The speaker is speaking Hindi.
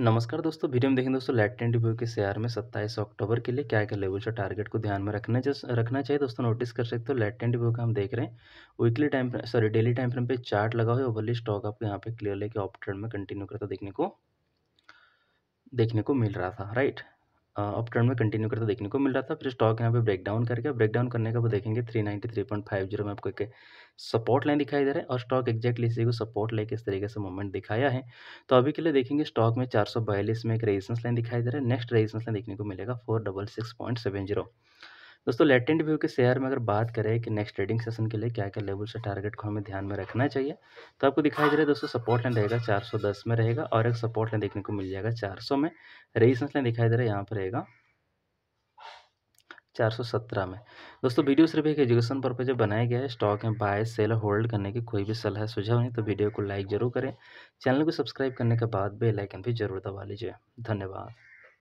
नमस्कार दोस्तों वीडियो में देखें दोस्तों लैटिन व्यू के शेयर में 27 अक्टूबर के लिए क्या क्या लेवल से टारगेट को ध्यान में रखना रखना चाहिए दोस्तों नोटिस कर सकते हो एंड डिब्यू का हम देख रहे हैं weekly time sorry daily time frame पे चार्ट लगा हुआ है ओवरली स्टॉक आपको यहाँ पे क्लियर लेके ऑप में कंटिन्यू करता देखने को देखने को मिल रहा था राइट अप ट्रेंड में कंटिन्यू करता देखने को मिल रहा था फिर स्टॉक यहाँ पे ब्रेकडाउन करके ब्रेकडाउन करने का वो देखेंगे three ninety three point five zero में आपको एक सपोर्ट लाइन दिखाई दे रहा है और स्टॉक एक्जैक्टली इसी को सपोर्ट लेके इस तरीके से मूवमेंट दिखाया है तो अभी के लिए देखेंगे स्टॉक में चार सौ बयालीस में एक रेजिस्टेंस लाइन दिखाई दे रहा है नेक्स्ट रेजिस्टेंस लाइन देखने को मिलेगा four double six point seven zero दोस्तों लेटेंट व्यू के शेयर में अगर बात करें कि नेक्स्ट ट्रेडिंग सेशन के लिए क्या क्या लेवल से टारगेट को हमें ध्यान में रखना चाहिए तो आपको दिखाई दे रहा है दोस्तों सपोर्ट लाइन रहेगा 410 में रहेगा और एक सपोर्ट लाइन देखने को मिल जाएगा 400 में रेजिस्टेंस लाइन दिखाई दे रहा है यहाँ पर रहेगा 417 में दोस्तों वीडियो सिर्फ एक एजुकेशन पर्पज बनाया गया है स्टॉक में बाय सेल होल्ड करने की कोई भी सलाह सुझाव नहीं तो वीडियो को लाइक जरूर करें चैनल को सब्सक्राइब करने के बाद बेलाइकन भी जरूर दबा लीजिए धन्यवाद